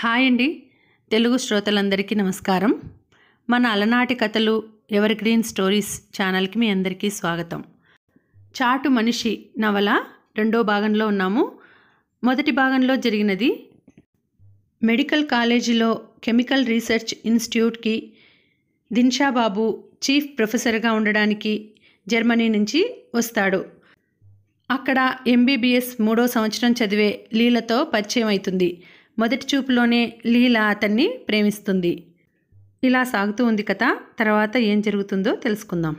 hi అండి తెలుగు శ్రోతలందరికీ నమస్కారం మన అలనాటి కథలు ఎవర్ గ్రీన్ స్టోరీస్ ఛానల్కి మీ అందరికీ స్వాగతం చాటు మనిషి నవల రెండో భాగంలో ఉన్నాము మొదటి భాగంలో జరిగినది మెడికల్ కాలేజీలో కెమికల్ రీసెర్చ్ ఇన్స్టిట్యూట్కి దిన్షాబాబు చీఫ్ ప్రొఫెసర్గా ఉండడానికి జర్మనీ నుంచి వస్తాడు అక్కడ ఎంబీబీఎస్ మూడో సంవత్సరం చదివే లీలతో పరిచయం అవుతుంది మొదటి చూపులోనే లీలా అతన్ని ప్రేమిస్తుంది ఇలా సాగుతూ ఉంది కథ తర్వాత ఏం జరుగుతుందో తెలుసుకుందాం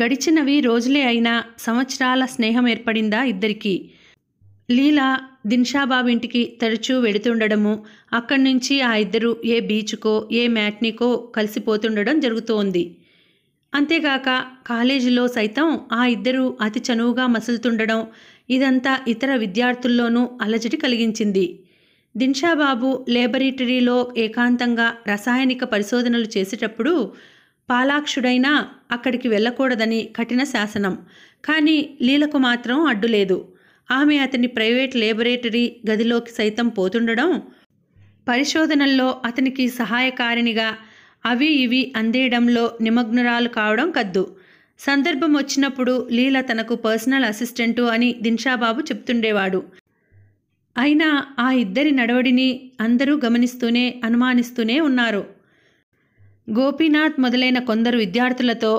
గడిచినవి రోజులే అయినా సంవత్సరాల స్నేహం ఏర్పడిందా ఇద్దరికీ లీలా దిన్షాబాబు ఇంటికి తరచూ వెడుతుండడము అక్కడి నుంచి ఆ ఇద్దరు ఏ బీచ్కో ఏ మ్యాట్నికో కలిసిపోతుండడం జరుగుతోంది ఉంది అంతేగాక కాలేజీలో సైతం ఆ ఇద్దరూ అతి చనువుగా మసులుతుండడం ఇదంతా ఇతర విద్యార్థుల్లోనూ అలజడి కలిగించింది దిన్షాబాబు లేబరేటరీలో ఏకాంతంగా రసాయనిక పరిశోధనలు చేసేటప్పుడు పాలాక్షుడైనా అక్కడికి వెళ్ళకూడదని కఠిన శాసనం కానీ లీలకు మాత్రం అడ్డులేదు ఆమె అతని ప్రైవేట్ లేబరేటరీ గదిలోకి సైతం పోతుండడం పరిశోధనల్లో అతనికి సహాయకారిణిగా అవి ఇవి అందేయడంలో నిమగ్నరాలు కావడం కద్దు సందర్భం వచ్చినప్పుడు లీల తనకు పర్సనల్ అసిస్టెంటు అని దిన్షాబాబు చెప్తుండేవాడు అయినా ఆ ఇద్దరి నడవడిని అందరూ గమనిస్తూనే అనుమానిస్తూనే ఉన్నారు గోపీనాథ్ మొదలైన కొందరు విద్యార్థులతో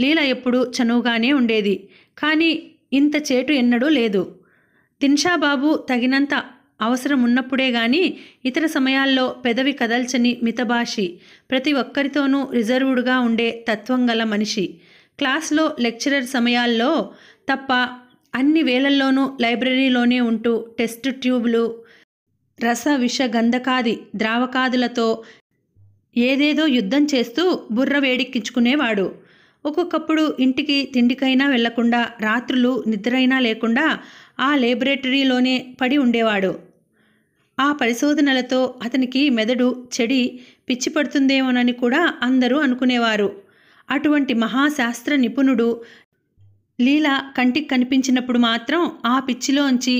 లీల ఎప్పుడూ చనువుగానే ఉండేది కానీ ఇంత చేటు ఎన్నడూ లేదు దిన్షాబాబు తగినంత అవసరం ఉన్నప్పుడే గాని ఇతర సమయాల్లో పెదవి కదల్చని మితభాషి ప్రతి ఒక్కరితోనూ రిజర్వ్డ్గా ఉండే తత్వం గల మనిషి క్లాస్లో లెక్చరర్ సమయాల్లో తప్ప అన్ని వేళల్లోనూ లైబ్రరీలోనే ఉంటూ టెస్ట్ ట్యూబ్లు రస విష గంధకాది ద్రావకాదులతో ఏదేదో యుద్ధం చేస్తూ బుర్ర వేడెక్కించుకునేవాడు ఒక్కొక్కప్పుడు ఇంటికి తిండికైనా వెళ్లకుండా రాత్రులు నిద్రైనా లేకుండా ఆ లేబరేటరీలోనే పడి ఉండేవాడు ఆ పరిశోధనలతో అతనికి మెదడు చెడి పిచ్చి పడుతుందేమోనని కూడా అందరూ అనుకునేవారు అటువంటి మహాశాస్త్ర నిపుణుడు లీల కంటికి కనిపించినప్పుడు మాత్రం ఆ పిచ్చిలోంచి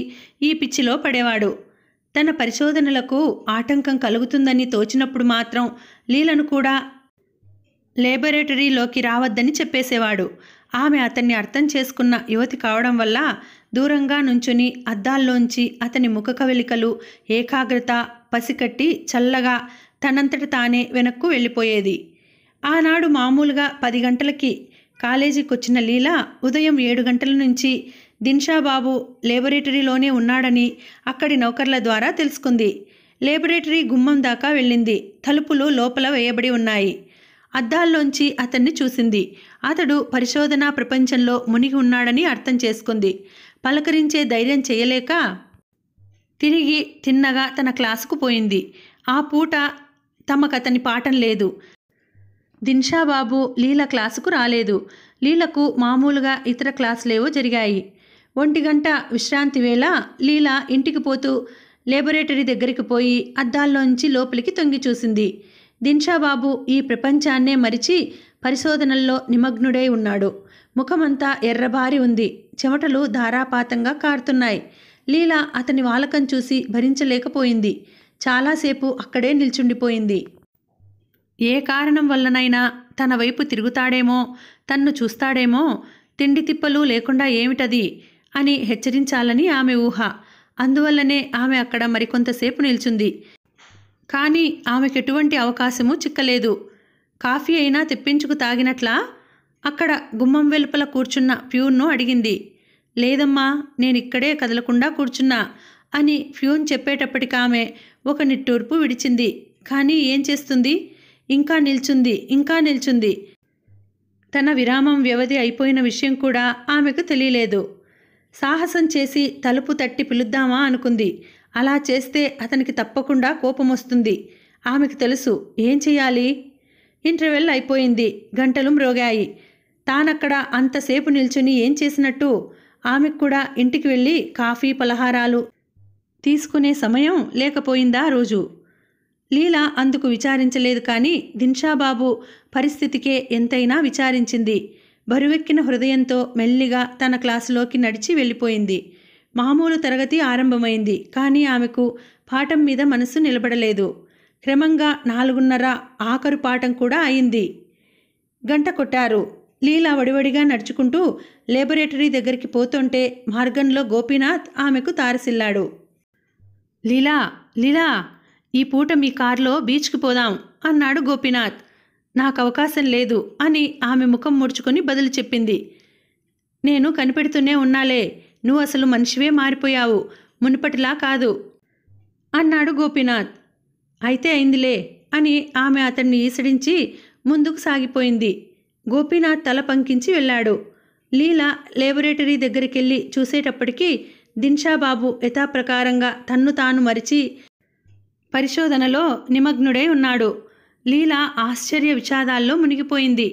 ఈ పిచ్చిలో పడేవాడు తన పరిశోధనలకు ఆటంకం కలుగుతుందని తోచినప్పుడు మాత్రం లీలను కూడా లేబరేటరీలోకి రావద్దని చెప్పేసేవాడు ఆమె అతన్ని అర్థం చేసుకున్న యువతి కావడం వల్ల దూరంగా నుంచుని అద్దాల్లోంచి అతని ముఖ కవలికలు ఏకాగ్రత పసికట్టి చల్లగా తనంతట తానే వెనక్కు వెళ్ళిపోయేది ఆనాడు మామూలుగా పది గంటలకి కాలేజీకి వచ్చిన లీల ఉదయం ఏడు గంటల నుంచి దిన్షాబాబు లేబొరేటరీలోనే ఉన్నాడని అక్కడి నౌకర్ల ద్వారా తెలుసుకుంది లేబొరేటరీ గుమ్మం దాకా వెళ్ళింది తలుపులు లోపల వేయబడి ఉన్నాయి అద్దాల్లోంచి అతన్ని చూసింది అతడు పరిశోధనా ప్రపంచంలో మునిగి ఉన్నాడని అర్థం చేసుకుంది పలకరించే ధైర్యం చేయలేక తిరిగి తిన్నగా తన క్లాసుకు పోయింది ఆ పూట తమకతని పాఠం లేదు దిన్షాబాబు లీల క్లాసుకు రాలేదు లీలకు మామూలుగా ఇతర క్లాసులేవో జరిగాయి ఒంటి గంట విశ్రాంతి వేళ లీల ఇంటికి పోతూ లేబొరేటరీ దగ్గరికి పోయి అద్దాల్లోంచి లోపలికి తొంగి చూసింది దిన్షాబాబు ఈ ప్రపంచాన్నే మరిచి పరిశోధనల్లో నిమగ్నుడై ఉన్నాడు ముఖమంతా ఎర్రబారి ఉంది చెమటలు ధారాపాతంగా కారుతున్నాయి లీలా అతని వాలకం చూసి భరించలేకపోయింది చాలాసేపు అక్కడే నిల్చుండిపోయింది ఏ కారణం వల్లనైనా తన వైపు తిరుగుతాడేమో తన్ను చూస్తాడేమో తిండి తిప్పలు లేకుండా ఏమిటది అని హెచ్చరించాలని ఆమె ఊహ అందువల్లనే ఆమె అక్కడ మరికొంతసేపు నిల్చుంది కానీ ఆమెకెటువంటి అవకాశము చిక్కలేదు కాఫీ అయినా తెప్పించుకు తాగినట్లా అక్కడ గుమ్మం వెలుపల కూర్చున్న ప్యూన్ను అడిగింది లేదమ్మా నేనిక్కడే కదలకుండా కూర్చున్నా అని ఫ్యూన్ చెప్పేటప్పటికామె ఒక నిట్టూర్పు విడిచింది కానీ ఏం చేస్తుంది ఇంకా నిల్చుంది ఇంకా నిల్చుంది తన విరామం వ్యవధి అయిపోయిన విషయం కూడా ఆమెకు తెలియలేదు సాహసం చేసి తలుపు తట్టి పిలుద్దామా అనుకుంది అలా చేస్తే అతనికి తప్పకుండా కోపం వస్తుంది ఆమెకు తెలుసు ఏం చేయాలి ఇంటర్వెల్ అయిపోయింది గంటలు మ్రోగాయి తానక్కడ అంతసేపు నిల్చుని ఏం చేసినట్టు ఆమెకు కూడా ఇంటికి వెళ్ళి కాఫీ పలహారాలు తీసుకునే సమయం లేకపోయిందా రోజు లీల అందుకు విచారించలేదు కానీ దిన్షాబాబు పరిస్థితికే ఎంతైనా విచారించింది బరువెక్కిన హృదయంతో మెల్లిగా తన క్లాసులోకి నడిచి వెళ్ళిపోయింది మామూలు తరగతి ఆరంభమైంది కానీ ఆమెకు పాఠం మీద మనసు నిలబడలేదు క్రమంగా నాలుగున్నర ఆఖరు పాఠం కూడా అయింది గంట కొట్టారు లీలా వడివడిగా నడుచుకుంటూ లేబొరేటరీ దగ్గరికి పోతుంటే మార్గంలో గోపీనాథ్ ఆమెకు తారసిల్లాడు లీలా లీలా ఈ పూట మీ కారులో బీచ్కి పోదాం అన్నాడు గోపీనాథ్ నాకు అవకాశం లేదు అని ఆమె ముఖం ముడుచుకొని బదులు చెప్పింది నేను కనిపెడుతూనే ఉన్నాలే నువ్వు అసలు మనిషివే మారిపోయావు మునుపటిలా కాదు అన్నాడు గోపీనాథ్ అయితే అయిందిలే అని ఆమె అతన్ని ఈసడించి ముందుకు సాగిపోయింది గోపీనాథ్ తల పంకించి వెళ్ళాడు లీల లేబొరేటరీ దగ్గరికెళ్ళి చూసేటప్పటికీ దిన్షాబాబు యథాప్రకారంగా తన్ను తాను మరిచి పరిశోధనలో నిమగ్నుడై ఉన్నాడు లీల ఆశ్చర్య విషాదాల్లో మునిగిపోయింది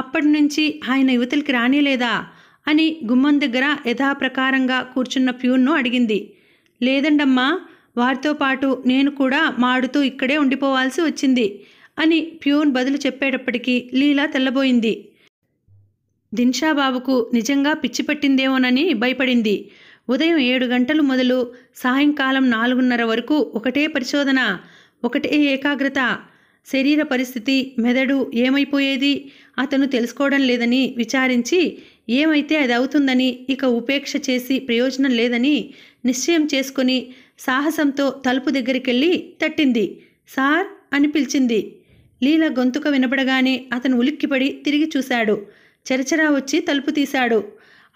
అప్పటి నుంచి ఆయన యువతలకి రానేలేదా అని గుమ్మం దగ్గర యథాప్రకారంగా కూర్చున్న ప్యూన్ను అడిగింది లేదండమ్మా వారితో పాటు నేను కూడా మాడుతూ ఇక్కడే ఉండిపోవాల్సి వచ్చింది అని ప్యూన్ బదులు చెప్పేటప్పటికీ లీలా తెల్లబోయింది దిన్షాబాబుకు నిజంగా పిచ్చి పట్టిందేమోనని భయపడింది ఉదయం ఏడు గంటలు మొదలు సాయంకాలం నాలుగున్నర వరకు ఒకటే పరిశోధన ఒకటే ఏకాగ్రత శరీర పరిస్థితి మెదడు ఏమైపోయేది అతను తెలుసుకోవడం లేదని విచారించి ఏమైతే అది అవుతుందని ఇక ఉపేక్ష చేసి ప్రయోజనం లేదని నిశ్చయం చేసుకుని సాహసంతో తలుపు దగ్గరికెళ్ళి తట్టింది సార్ అని పిలిచింది లీల గొంతుక వినపడగానే అతను ఉలిక్కిపడి తిరిగి చూశాడు చెరచరా వచ్చి తలుపు తీశాడు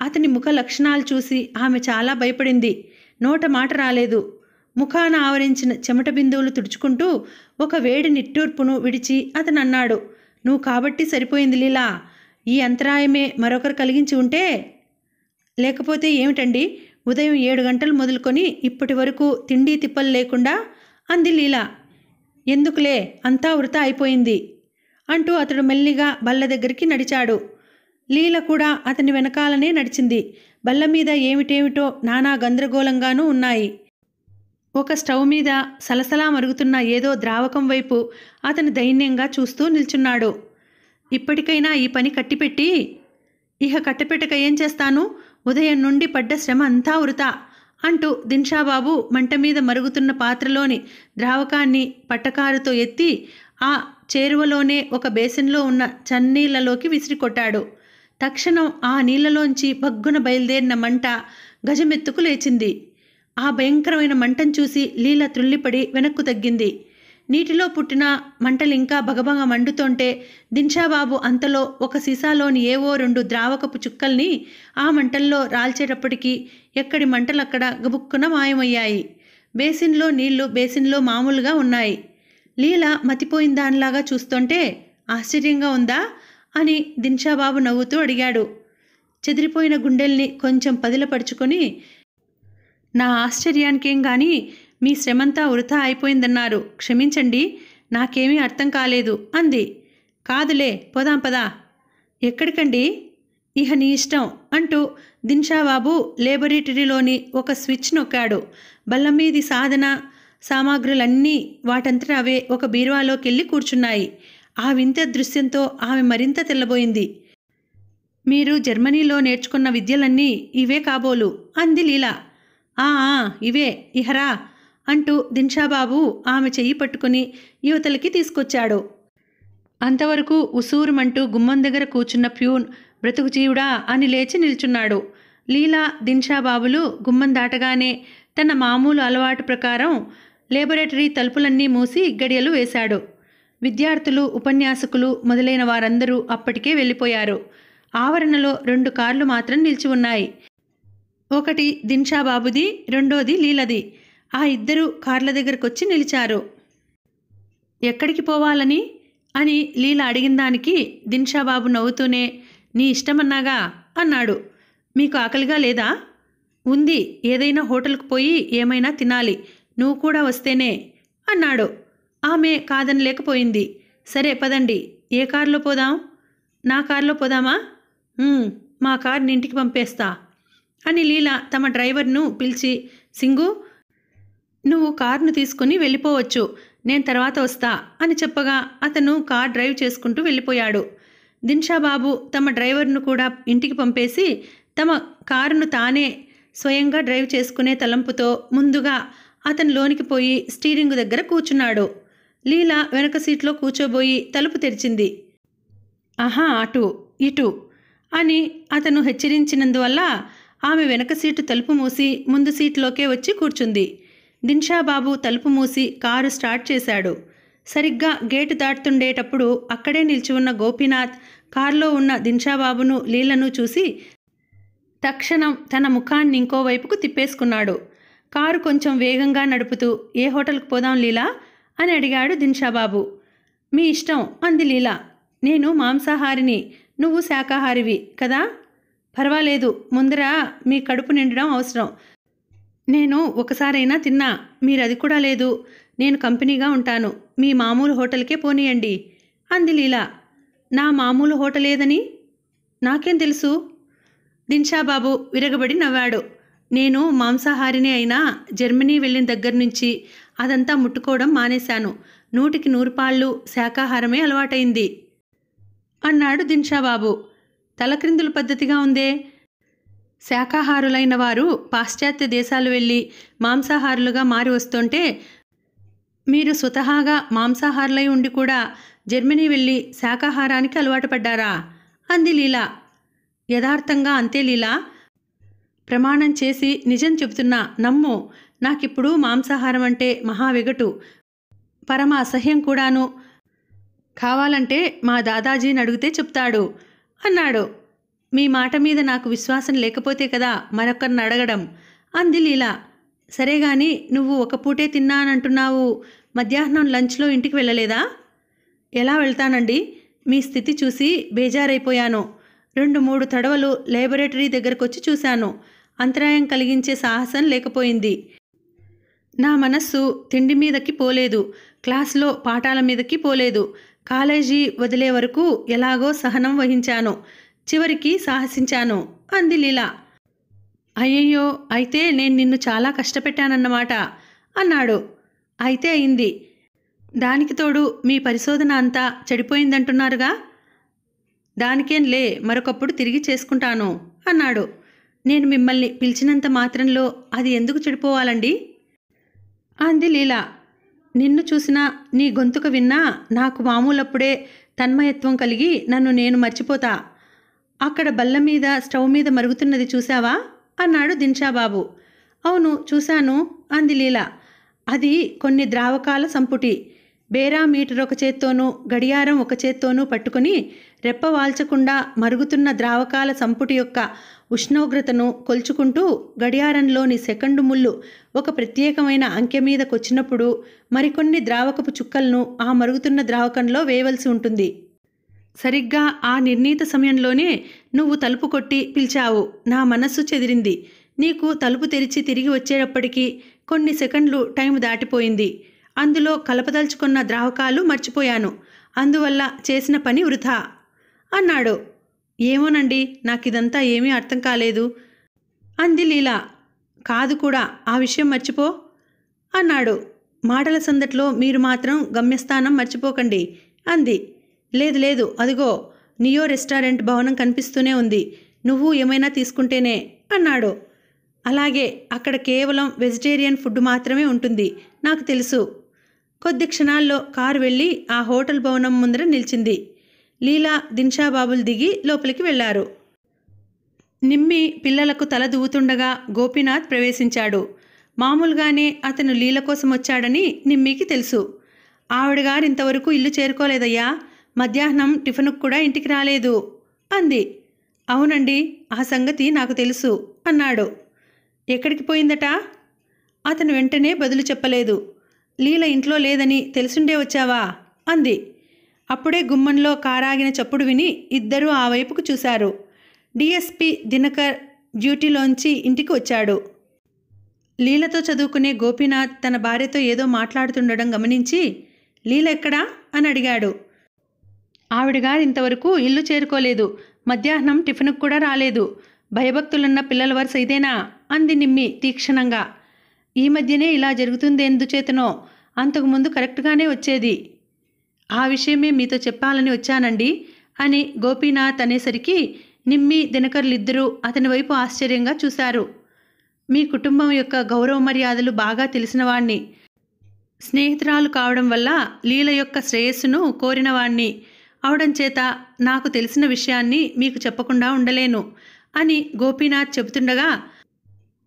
అతని ముఖ లక్షణాలు చూసి ఆమె చాలా భయపడింది నోట మాట రాలేదు ముఖాన ఆవరించిన చెమట బిందువులు తుడుచుకుంటూ ఒక వేడి నిట్టూర్పును విడిచి అతను అన్నాడు నువ్వు కాబట్టి సరిపోయింది లీలా ఈ అంతరాయమే మరొకరు కలిగించి ఉంటే లేకపోతే ఏమిటండి ఉదయం ఏడు గంటలు మొదలుకొని ఇప్పటి వరకు తిండి తిప్పలు లేకుండా అంది లీల ఎందుకులే అంతా వృత అయిపోయింది అంటూ అతడు మెల్లిగా బల్ల దగ్గరికి నడిచాడు లీల కూడా అతని వెనకాలనే నడిచింది బల్ల మీద ఏమిటేమిటో నానా గందరగోళంగానూ ఉన్నాయి ఒక స్టవ్ మీద సలసలా మరుగుతున్న ఏదో ద్రావకం వైపు అతను దైన్యంగా చూస్తూ నిల్చున్నాడు ఇప్పటికైనా ఈ పని కట్టిపెట్టి ఇహ కట్టపెట్టక ఏం చేస్తాను ఉదయం నుండి పడ్డ శ్రమ అంతా వృతా అంటూ దిన్షాబాబు మంట మీద మరుగుతున్న పాత్రలోని ద్రావకాన్ని పట్టకారుతో ఎత్తి ఆ చేరువలోనే ఒక బేసిన్లో ఉన్న చన్నీళ్లలోకి విసిరికొట్టాడు తక్షణం ఆ నీళ్లలోంచి భగ్గున బయలుదేరిన మంట గజమెత్తుకు లేచింది ఆ భయంకరమైన మంటను చూసి లీల త్రుల్లిపడి వెనక్కు తగ్గింది నీటిలో పుట్టిన మంటలింకా భగభగ మండుతుంటే దిన్షాబాబు అంతలో ఒక సీసాలోని ఏవో రెండు ద్రావకపు చుక్కల్ని ఆ మంటల్లో రాల్చేటప్పటికీ ఎక్కడి మంటలక్కడ గబుక్కున మాయమయ్యాయి బేసిన్లో నీళ్లు బేసిన్లో మామూలుగా ఉన్నాయి లీల మతిపోయిన దానిలాగా చూస్తుంటే ఆశ్చర్యంగా ఉందా అని దిన్షాబాబు నవ్వుతూ అడిగాడు చెదిరిపోయిన గుండెల్ని కొంచెం పదిలపరుచుకొని నా ఆశ్చర్యానికేం కానీ మీ శ్రమంతా వృధా అయిపోయిందన్నారు క్షమించండి నాకేమీ అర్థం కాలేదు అంది కాదులే పోదాం పదా ఎక్కడికండి ఇహ నీ ఇష్టం అంటూ దిన్షాబాబు లేబొరేటరీలోని ఒక స్విచ్ నొక్కాడు బల్లమీది సాధన సామాగ్రులన్నీ వాటంతట అవే ఒక బీరువాలోకెళ్ళి కూర్చున్నాయి ఆ వింత దృశ్యంతో ఆమె మరింత తెల్లబోయింది మీరు జర్మనీలో నేర్చుకున్న విద్యలన్నీ ఇవే కాబోలు అంది లీలా ఆ ఇవే ఇహరా అంటూ దిన్షాబాబు ఆమె చెయ్యి పట్టుకుని యువతలకి తీసుకొచ్చాడు అంతవరకు ఉసూరుమంటూ గుమ్మం దగ్గర కూర్చున్న ప్యూన్ జీవుడా అని లేచి నిల్చున్నాడు లీలా దిన్షాబాబులు గుమ్మం దాటగానే తన మామూలు అలవాటు ప్రకారం లేబొరేటరీ తలుపులన్నీ మూసి గడియలు వేశాడు విద్యార్థులు ఉపన్యాసకులు మొదలైన వారందరూ అప్పటికే వెళ్ళిపోయారు ఆవరణలో రెండు కార్లు మాత్రం నిలిచి ఉన్నాయి ఒకటి దిన్షాబాబుది రెండోది లీలది ఆ ఇద్దరు కార్ల దగ్గరకు వచ్చి నిలిచారు ఎక్కడికి పోవాలని అని లీల అడిగిన దానికి దిన్షాబాబు నవ్వుతూనే నీ ఇష్టమన్నాగా అన్నాడు మీకు ఆకలిగా లేదా ఉంది ఏదైనా హోటల్కు పోయి ఏమైనా తినాలి నువ్వు కూడా వస్తేనే అన్నాడు ఆమె కాదనలేకపోయింది సరే పదండి ఏ కారులో పోదాం నా కారులో పోదామా మా కార్ని ఇంటికి పంపేస్తా అని లీల తమ డ్రైవర్ను పిలిచి సింగు నువ్వు కారును తీసుకుని వెళ్ళిపోవచ్చు నేను తర్వాత వస్తా అని చెప్పగా అతను కార్ డ్రైవ్ చేసుకుంటూ వెళ్ళిపోయాడు దిన్షాబాబు తమ డ్రైవర్ను కూడా ఇంటికి పంపేసి తమ కారును తానే స్వయంగా డ్రైవ్ చేసుకునే తలంపుతో ముందుగా అతను లోనికి పోయి స్టీరింగ్ దగ్గర కూర్చున్నాడు లీలా వెనక సీట్లో కూర్చోబోయి తలుపు తెరిచింది ఆహా అటు ఇటు అని అతను హెచ్చరించినందువల్ల ఆమె వెనక సీటు తలుపు మూసి ముందు సీట్లోకే వచ్చి కూర్చుంది దిన్షాబాబు తలుపు మూసి కారు స్టార్ట్ చేశాడు సరిగ్గా గేటు దాటుతుండేటప్పుడు అక్కడే నిలిచి ఉన్న గోపీనాథ్ కారులో ఉన్న దిన్షాబాబును లీలను చూసి తక్షణం తన ముఖాన్ని ఇంకోవైపుకు తిప్పేసుకున్నాడు కారు కొంచెం వేగంగా నడుపుతూ ఏ హోటల్కి పోదాం లీలా అని అడిగాడు దిన్షాబాబు మీ ఇష్టం అంది లీలా నేను మాంసాహారిని నువ్వు శాకాహారివి కదా పర్వాలేదు ముందర మీ కడుపు నిండడం అవసరం నేను ఒకసారైనా తిన్నా మీరు అది కూడా లేదు నేను కంపెనీగా ఉంటాను మీ మామూలు హోటల్కే పోనీయండి అంది లీలా నా మామూలు ఏదని నాకేం తెలుసు దిన్షాబాబు విరగబడి నవ్వాడు నేను మాంసాహారిని అయినా జర్మనీ వెళ్ళిన దగ్గర నుంచి అదంతా ముట్టుకోవడం మానేశాను నూటికి నూరు పాళ్ళు శాకాహారమే అలవాటైంది అన్నాడు దిన్షాబాబు తలక్రిందుల పద్ధతిగా ఉందే శాఖాహారులైన వారు పాశ్చాత్య దేశాలు వెళ్ళి మాంసాహారులుగా మారి వస్తుంటే మీరు స్వతహాగా మాంసాహారులై ఉండి కూడా జర్మనీ వెళ్ళి శాకాహారానికి అలవాటు పడ్డారా అంది లీలా యథార్థంగా అంతే లీలా ప్రమాణం చేసి నిజం చెబుతున్నా నమ్ము నాకిప్పుడు మాంసాహారం అంటే మహావెగటు పరమ అసహ్యం కూడాను కావాలంటే మా దాదాజీని అడిగితే చెప్తాడు అన్నాడు మీ మాట మీద నాకు విశ్వాసం లేకపోతే కదా మరొకరిని అడగడం అంది లీలా సరే గాని నువ్వు ఒక పూటే తిన్నానంటున్నావు మధ్యాహ్నం లంచ్లో ఇంటికి వెళ్ళలేదా ఎలా వెళ్తానండి మీ స్థితి చూసి బేజారైపోయాను రెండు మూడు తడవలు లేబొరేటరీ దగ్గరకు వచ్చి చూశాను అంతరాయం కలిగించే సాహసం లేకపోయింది నా మనస్సు తిండి మీదకి పోలేదు క్లాస్లో పాఠాల మీదకి పోలేదు కాలేజీ వదిలే వరకు ఎలాగో సహనం వహించాను చివరికి సాహసించాను అంది లీలా అయ్యయ్యో అయితే నేను నిన్ను చాలా కష్టపెట్టానన్నమాట అన్నాడు అయితే అయింది దానికి తోడు మీ పరిశోధన అంతా చెడిపోయిందంటున్నారుగా దానికేం లే మరొకప్పుడు తిరిగి చేసుకుంటాను అన్నాడు నేను మిమ్మల్ని పిలిచినంత మాత్రంలో అది ఎందుకు చెడిపోవాలండి అంది లీలా నిన్ను చూసినా నీ గొంతుక విన్నా నాకు మామూలప్పుడే తన్మయత్వం కలిగి నన్ను నేను మర్చిపోతా అక్కడ బల్ల మీద స్టవ్ మీద మరుగుతున్నది చూశావా అన్నాడు దిన్షాబాబు అవును చూశాను అంది లీల అది కొన్ని ద్రావకాల సంపుటి బేరా మీటర్ ఒక చేత్తోనూ గడియారం ఒక చేత్తోనూ పట్టుకుని రెప్ప వాల్చకుండా మరుగుతున్న ద్రావకాల సంపుటి యొక్క ఉష్ణోగ్రతను కొల్చుకుంటూ గడియారంలోని సెకండు ముళ్ళు ఒక ప్రత్యేకమైన అంకె మీదకొచ్చినప్పుడు మరికొన్ని ద్రావకపు చుక్కలను ఆ మరుగుతున్న ద్రావకంలో వేయవలసి ఉంటుంది సరిగ్గా ఆ నిర్ణీత సమయంలోనే నువ్వు తలుపు కొట్టి పిలిచావు నా మనస్సు చెదిరింది నీకు తలుపు తెరిచి తిరిగి వచ్చేటప్పటికీ కొన్ని సెకండ్లు టైం దాటిపోయింది అందులో కలపదలుచుకున్న ద్రావకాలు మర్చిపోయాను అందువల్ల చేసిన పని వృధా అన్నాడు ఏమోనండి నాకిదంతా ఏమీ అర్థం కాలేదు అంది లీలా కాదు కూడా ఆ విషయం మర్చిపో అన్నాడు మాటల సందట్లో మీరు మాత్రం గమ్యస్థానం మర్చిపోకండి అంది లేదు లేదు అదిగో నియో రెస్టారెంట్ భవనం కనిపిస్తూనే ఉంది నువ్వు ఏమైనా తీసుకుంటేనే అన్నాడు అలాగే అక్కడ కేవలం వెజిటేరియన్ ఫుడ్ మాత్రమే ఉంటుంది నాకు తెలుసు కొద్ది క్షణాల్లో కారు వెళ్ళి ఆ హోటల్ భవనం ముందర నిలిచింది లీలా దిన్షాబాబులు దిగి లోపలికి వెళ్లారు నిమ్మి పిల్లలకు తల దువ్వుతుండగా గోపీనాథ్ ప్రవేశించాడు మామూలుగానే అతను లీల కోసం వచ్చాడని నిమ్మికి తెలుసు ఆవిడగారు ఇంతవరకు ఇల్లు చేరుకోలేదయ్యా మధ్యాహ్నం టిఫిన్కు కూడా ఇంటికి రాలేదు అంది అవునండి ఆ సంగతి నాకు తెలుసు అన్నాడు ఎక్కడికి పోయిందట అతను వెంటనే బదులు చెప్పలేదు లీల ఇంట్లో లేదని తెలిసుండే వచ్చావా అంది అప్పుడే గుమ్మంలో కారాగిన చప్పుడు విని ఇద్దరూ ఆ వైపుకు చూశారు డిఎస్పి దినకర్ డ్యూటీలోంచి ఇంటికి వచ్చాడు లీలతో చదువుకునే గోపీనాథ్ తన భార్యతో ఏదో మాట్లాడుతుండడం గమనించి లీల ఎక్కడా అని అడిగాడు ఆవిడగారు ఇంతవరకు ఇల్లు చేరుకోలేదు మధ్యాహ్నం టిఫిన్కు కూడా రాలేదు భయభక్తులున్న పిల్లల వరుస ఇదేనా అంది నిమ్మి తీక్షణంగా ఈ మధ్యనే ఇలా జరుగుతుంది ఎందుచేతనో అంతకుముందు కరెక్ట్గానే వచ్చేది ఆ విషయమే మీతో చెప్పాలని వచ్చానండి అని గోపీనాథ్ అనేసరికి నిమ్మి దినకర్లిద్దరూ అతని వైపు ఆశ్చర్యంగా చూశారు మీ కుటుంబం యొక్క గౌరవ మర్యాదలు బాగా తెలిసినవాణ్ణి స్నేహితురాలు కావడం వల్ల లీల యొక్క శ్రేయస్సును కోరినవాణ్ణి అవడం చేత నాకు తెలిసిన విషయాన్ని మీకు చెప్పకుండా ఉండలేను అని గోపీనాథ్ చెబుతుండగా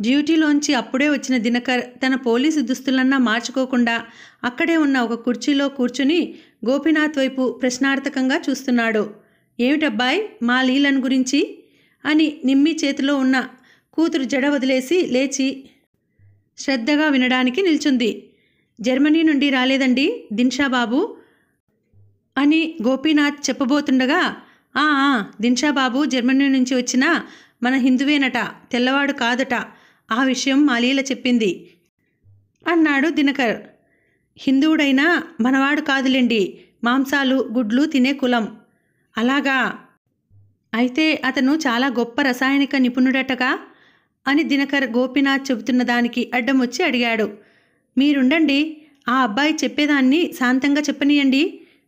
డ్యూటీలోంచి అప్పుడే వచ్చిన దినకర్ తన పోలీసు దుస్తులన్నా మార్చుకోకుండా అక్కడే ఉన్న ఒక కుర్చీలో కూర్చుని గోపీనాథ్ వైపు ప్రశ్నార్థకంగా చూస్తున్నాడు ఏమిటబ్బాయ్ మా లీలను గురించి అని నిమ్మి చేతిలో ఉన్న కూతురు జడ వదిలేసి లేచి శ్రద్ధగా వినడానికి నిల్చుంది జర్మనీ నుండి రాలేదండి దిన్షాబాబు అని గోపీనాథ్ చెప్పబోతుండగా ఆ దిన్షాబాబు జర్మనీ నుంచి వచ్చిన మన హిందువేనట తెల్లవాడు కాదట ఆ విషయం మాలీల చెప్పింది అన్నాడు దినకర్ హిందువుడైనా మనవాడు కాదులేండి మాంసాలు గుడ్లు తినే కులం అలాగా అయితే అతను చాలా గొప్ప రసాయనిక నిపుణుడటగా అని దినకర్ గోపీనాథ్ చెబుతున్న దానికి అడ్డం వచ్చి అడిగాడు మీరుండండి ఆ అబ్బాయి చెప్పేదాన్ని శాంతంగా చెప్పనీయండి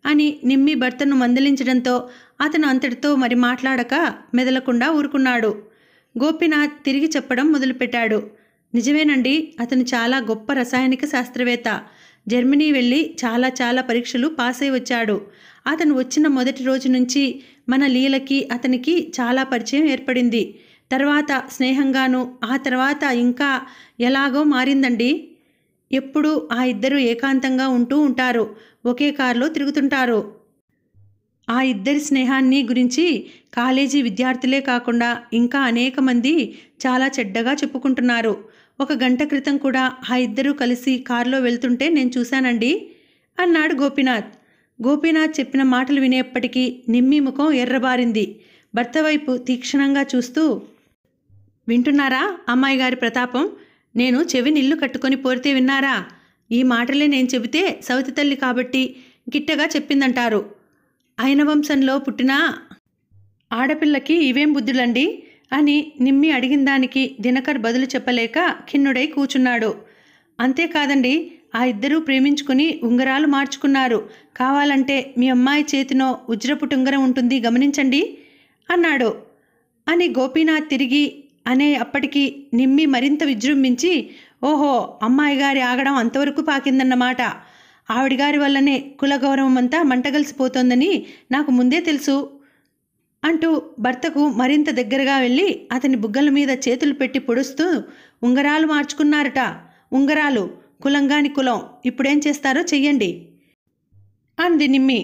అని నిమ్మి భర్తను మందలించడంతో అతను అంతటితో మరి మాట్లాడక మెదలకుండా ఊరుకున్నాడు గోపినాథ్ తిరిగి చెప్పడం మొదలుపెట్టాడు నిజమేనండి అతను చాలా గొప్ప రసాయనిక శాస్త్రవేత్త జర్మనీ వెళ్ళి చాలా చాలా పరీక్షలు పాస్ అయి వచ్చాడు అతను వచ్చిన మొదటి రోజు నుంచి మన లీలకి అతనికి చాలా పరిచయం ఏర్పడింది తర్వాత స్నేహంగాను ఆ తర్వాత ఇంకా ఎలాగో మారిందండి ఎప్పుడూ ఆ ఇద్దరు ఏకాంతంగా ఉంటూ ఉంటారు ఒకే కారులో తిరుగుతుంటారు ఆ ఇద్దరి స్నేహాన్ని గురించి కాలేజీ విద్యార్థులే కాకుండా ఇంకా అనేక మంది చాలా చెడ్డగా చెప్పుకుంటున్నారు ఒక గంట క్రితం కూడా ఆ ఇద్దరూ కలిసి కారులో వెళ్తుంటే నేను చూశానండి అన్నాడు గోపీనాథ్ గోపీనాథ్ చెప్పిన మాటలు వినేప్పటికీ నిమ్మి ముఖం ఎర్రబారింది భర్త వైపు తీక్షణంగా చూస్తూ వింటున్నారా అమ్మాయి గారి ప్రతాపం నేను చెవి నిల్లు కట్టుకొని పోరితే విన్నారా ఈ మాటలే నేను చెబితే సవతి తల్లి కాబట్టి గిట్టగా చెప్పిందంటారు అయిన వంశంలో పుట్టిన ఆడపిల్లకి ఇవేం బుద్ధులండి అని నిమ్మి అడిగిన దానికి దినకర్ బదులు చెప్పలేక ఖిన్నుడై కూచున్నాడు అంతేకాదండి ఆ ఇద్దరూ ప్రేమించుకుని ఉంగరాలు మార్చుకున్నారు కావాలంటే మీ అమ్మాయి చేతినో ఉజ్రపుటుంగరం ఉంటుంది గమనించండి అన్నాడు అని గోపీనాథ్ తిరిగి అనే అప్పటికి నిమ్మి మరింత విజృంభించి ఓహో అమ్మాయి గారి ఆగడం అంతవరకు పాకిందన్నమాట ఆవిడ గారి వల్లనే గౌరవం అంతా మంటగలిసిపోతోందని నాకు ముందే తెలుసు అంటూ భర్తకు మరింత దగ్గరగా వెళ్ళి అతని బుగ్గల మీద చేతులు పెట్టి పొడుస్తూ ఉంగరాలు మార్చుకున్నారట ఉంగరాలు కులంగాని కులం ఇప్పుడేం చేస్తారో చెయ్యండి అంది నిమ్మి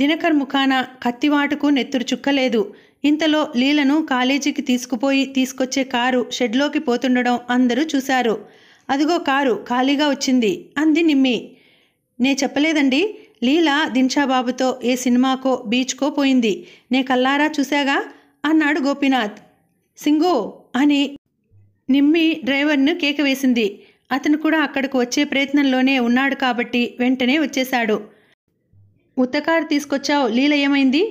దినకర్ ముఖాన కత్తివాటుకు నెత్తురు చుక్కలేదు ఇంతలో లీలను కాలేజీకి తీసుకుపోయి తీసుకొచ్చే కారు షెడ్లోకి పోతుండడం అందరూ చూశారు అదిగో కారు ఖాళీగా వచ్చింది అంది నిమ్మి నే చెప్పలేదండి లీలా దిన్షాబాబుతో ఏ సినిమాకో బీచ్కో పోయింది నే కల్లారా చూశాగా అన్నాడు గోపీనాథ్ సింగో అని నిమ్మి డ్రైవర్ను కేక వేసింది అతను కూడా అక్కడికి వచ్చే ప్రయత్నంలోనే ఉన్నాడు కాబట్టి వెంటనే వచ్చేశాడు ఉత్తకారు తీసుకొచ్చావు లీల ఏమైంది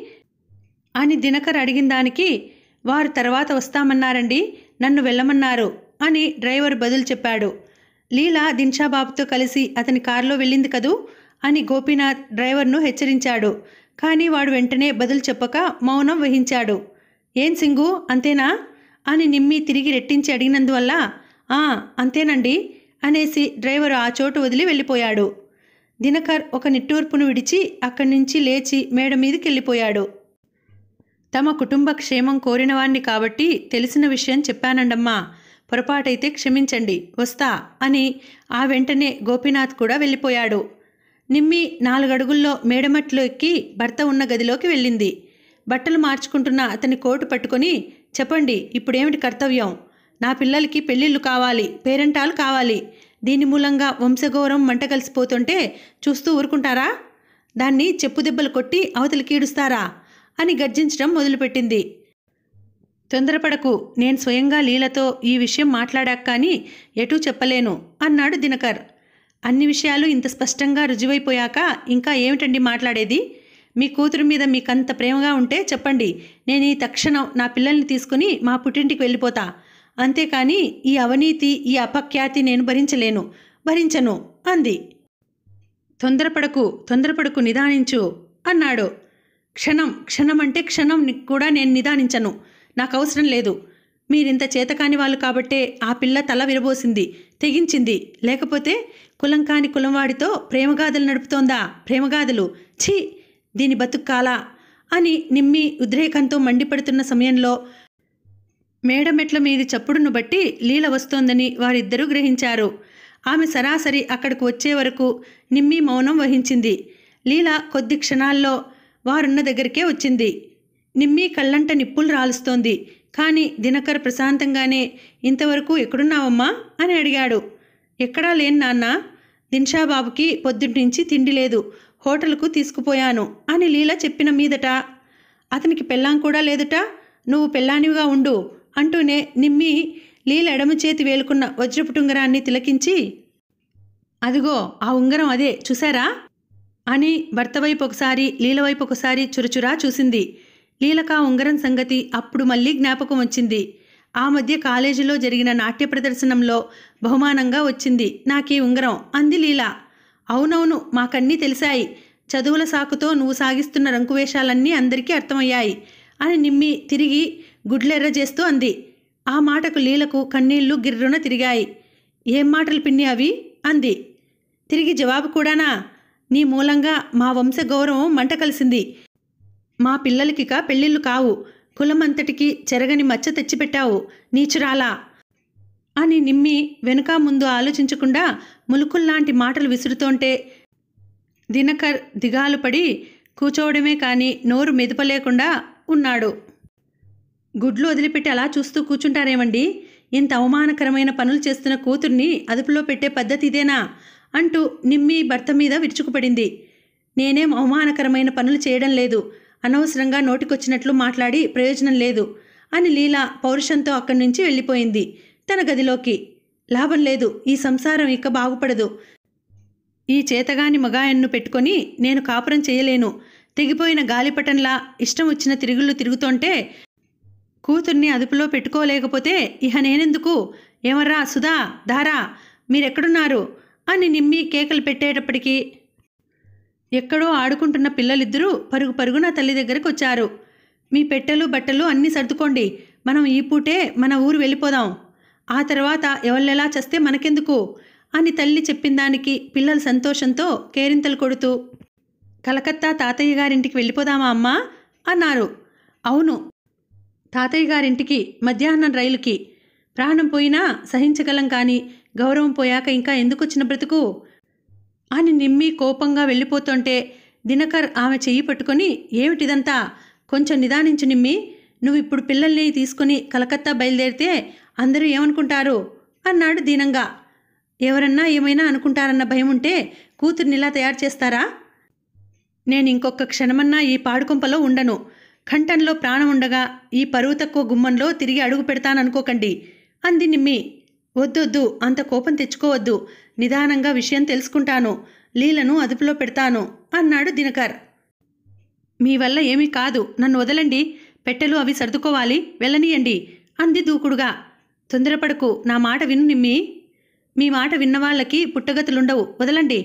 అని దినకర్ అడిగిన దానికి వారు తర్వాత వస్తామన్నారండి నన్ను వెళ్ళమన్నారు అని డ్రైవర్ బదులు చెప్పాడు లీలా దిన్షాబాబుతో కలిసి అతని కారులో వెళ్ళింది కదూ అని గోపీనాథ్ డ్రైవర్ను హెచ్చరించాడు కానీ వాడు వెంటనే బదులు చెప్పక మౌనం వహించాడు ఏం సింగు అంతేనా అని నిమ్మి తిరిగి రెట్టించి అడిగినందువల్ల ఆ అంతేనండి అనేసి డ్రైవర్ ఆ చోటు వదిలి వెళ్ళిపోయాడు దినకర్ ఒక నిట్టూర్పును విడిచి అక్కడి నుంచి లేచి మేడ మీదకి వెళ్ళిపోయాడు తమ కుటుంబ క్షేమం కోరినవాణ్ణి కాబట్టి తెలిసిన విషయం చెప్పానండమ్మా పొరపాటైతే క్షమించండి వస్తా అని ఆ వెంటనే గోపీనాథ్ కూడా వెళ్ళిపోయాడు నిమ్మి నాలుగడుగుల్లో మేడమట్లు ఎక్కి భర్త ఉన్న గదిలోకి వెళ్ళింది బట్టలు మార్చుకుంటున్న అతని కోటు పట్టుకొని చెప్పండి ఇప్పుడేమిటి కర్తవ్యం నా పిల్లలకి పెళ్ళిళ్ళు కావాలి పేరెంటాలు కావాలి దీని మూలంగా వంశగౌరవం మంట కలిసిపోతుంటే చూస్తూ ఊరుకుంటారా దాన్ని చెప్పు దెబ్బలు కొట్టి అవతలికి ఈడుస్తారా అని గర్జించడం మొదలుపెట్టింది తొందరపడకు నేను స్వయంగా లీలతో ఈ విషయం మాట్లాడాక కానీ ఎటూ చెప్పలేను అన్నాడు దినకర్ అన్ని విషయాలు ఇంత స్పష్టంగా రుజువైపోయాక ఇంకా ఏమిటండి మాట్లాడేది మీ కూతురు మీద మీకంత ప్రేమగా ఉంటే చెప్పండి నేను ఈ తక్షణం నా పిల్లల్ని తీసుకుని మా పుట్టింటికి వెళ్ళిపోతా అంతేకాని ఈ అవినీతి ఈ అపఖ్యాతి నేను భరించలేను భరించను అంది తొందరపడకు తొందరపడకు నిదానించు అన్నాడు క్షణం క్షణం అంటే క్షణం కూడా నేను నిదానించను నాకు అవసరం లేదు మీరింత చేతకాని వాళ్ళు కాబట్టే ఆ పిల్ల తల విరబోసింది తెగించింది లేకపోతే కులం కాని కులంవాడితో ప్రేమగాథలు నడుపుతోందా ప్రేమగాథలు ఛీ దీని బతుక్కాలా అని నిమ్మి ఉద్రేకంతో మండిపడుతున్న సమయంలో మేడమెట్ల మీది చప్పుడును బట్టి లీల వస్తోందని వారిద్దరూ గ్రహించారు ఆమె సరాసరి అక్కడికి వచ్చే వరకు నిమ్మి మౌనం వహించింది లీల కొద్ది క్షణాల్లో వారున్న దగ్గరికే వచ్చింది నిమ్మి కళ్ళంట నిప్పులు రాలుస్తోంది కానీ దినకర్ ప్రశాంతంగానే ఇంతవరకు ఎక్కడున్నావమ్మా అని అడిగాడు ఎక్కడా లేని నాన్న దిన్షాబాబుకి నుంచి తిండి లేదు హోటల్కు తీసుకుపోయాను అని లీలా చెప్పిన మీదట అతనికి పెళ్ళాం కూడా లేదుట నువ్వు పెళ్ళానివిగా ఉండు అంటూనే నిమ్మి లీల ఎడమ చేతి వేలుకున్న వజ్రపు ఉంగరాన్ని తిలకించి అదిగో ఆ ఉంగరం అదే చూసారా అని భర్త వైపు ఒకసారి లీల వైపు ఒకసారి చురుచురా చూసింది లీలక ఉంగరం సంగతి అప్పుడు మళ్ళీ జ్ఞాపకం వచ్చింది ఆ మధ్య కాలేజీలో జరిగిన నాట్య ప్రదర్శనంలో బహుమానంగా వచ్చింది నాకీ ఉంగరం అంది లీల అవునవును మాకన్నీ తెలిసాయి చదువుల సాకుతో నువ్వు సాగిస్తున్న రంకువేషాలన్నీ అందరికీ అర్థమయ్యాయి అని నిమ్మి తిరిగి గుడ్లెర్ర చేస్తూ అంది ఆ మాటకు లీలకు కన్నీళ్లు గిర్రున తిరిగాయి ఏం మాటలు పిన్ని అవి అంది తిరిగి జవాబు కూడానా నీ మూలంగా మా వంశ గౌరవం మంట కలిసింది మా పిల్లలకిక పెళ్ళిళ్ళు కావు కులమంతటికి చెరగని మచ్చ తెచ్చిపెట్టావు నీచురాలా అని నిమ్మి వెనుక ముందు ఆలోచించకుండా ములుకుల్లాంటి మాటలు విసురుతోంటే దినకర్ దిగాలు పడి కూచోవడమే కాని నోరు మెదుపలేకుండా ఉన్నాడు గుడ్లు వదిలిపెట్టి అలా చూస్తూ కూర్చుంటారేమండి ఇంత అవమానకరమైన పనులు చేస్తున్న కూతుర్ని అదుపులో పెట్టే పద్ధతి ఇదేనా అంటూ నిమ్మి భర్త మీద విరుచుకుపడింది నేనేం అవమానకరమైన పనులు చేయడం లేదు అనవసరంగా నోటికొచ్చినట్లు మాట్లాడి ప్రయోజనం లేదు అని లీల పౌరుషంతో అక్కడి నుంచి వెళ్ళిపోయింది తన గదిలోకి లాభం లేదు ఈ సంసారం ఇక బాగుపడదు ఈ చేతగాని మగాయన్ను పెట్టుకొని నేను కాపురం చేయలేను తెగిపోయిన గాలిపటంలా ఇష్టం వచ్చిన తిరుగుళ్ళు తిరుగుతుంటే కూతుర్ని అదుపులో పెట్టుకోలేకపోతే ఇహ నేనెందుకు ఏమర్రా సుధా దారా మీరెక్కడున్నారు అని నిమ్మి కేకలు పెట్టేటప్పటికీ ఎక్కడో ఆడుకుంటున్న పిల్లలిద్దరూ పరుగు పరుగున తల్లి దగ్గరకు వచ్చారు మీ పెట్టెలు బట్టలు అన్నీ సర్దుకోండి మనం ఈ పూటే మన ఊరు వెళ్ళిపోదాం ఆ తర్వాత ఎవళ్ళెలా చేస్తే మనకెందుకు అని తల్లి చెప్పిన దానికి పిల్లలు సంతోషంతో కేరింతలు కొడుతూ కలకత్తా తాతయ్య గారింటికి వెళ్ళిపోదామా అమ్మా అన్నారు అవును తాతయ్య గారింటికి మధ్యాహ్నం రైలుకి ప్రాణం పోయినా సహించగలం కానీ గౌరవం పోయాక ఇంకా ఎందుకు వచ్చిన బ్రతుకు అని నిమ్మి కోపంగా వెళ్ళిపోతుంటే దినకర్ ఆమె చెయ్యి పట్టుకొని ఏమిటిదంతా కొంచెం నిదానించు నిమ్మి నువ్వు ఇప్పుడు పిల్లల్ని తీసుకుని కలకత్తా బయలుదేరితే అందరూ ఏమనుకుంటారు అన్నాడు దీనంగా ఎవరన్నా ఏమైనా అనుకుంటారన్న భయం ఉంటే కూతుర్ని ఇలా తయారు చేస్తారా నేను ఇంకొక క్షణమన్నా ఈ పాడుకొంపలో ఉండను కంఠంలో ప్రాణం ఉండగా ఈ పరువు తక్కువ గుమ్మంలో తిరిగి అడుగు పెడతాననుకోకండి అంది నిమ్మి వద్దొద్దు అంత కోపం తెచ్చుకోవద్దు నిదానంగా విషయం తెలుసుకుంటాను లీలను అదుపులో పెడతాను అన్నాడు దినకర్ మీ వల్ల ఏమీ కాదు నన్ను వదలండి పెట్టెలు అవి సర్దుకోవాలి వెళ్ళనీయండి అంది దూకుడుగా తొందరపడకు నా మాట విను నిమ్మి మీ మాట విన్నవాళ్ళకి పుట్టగతులుండవు వదలండి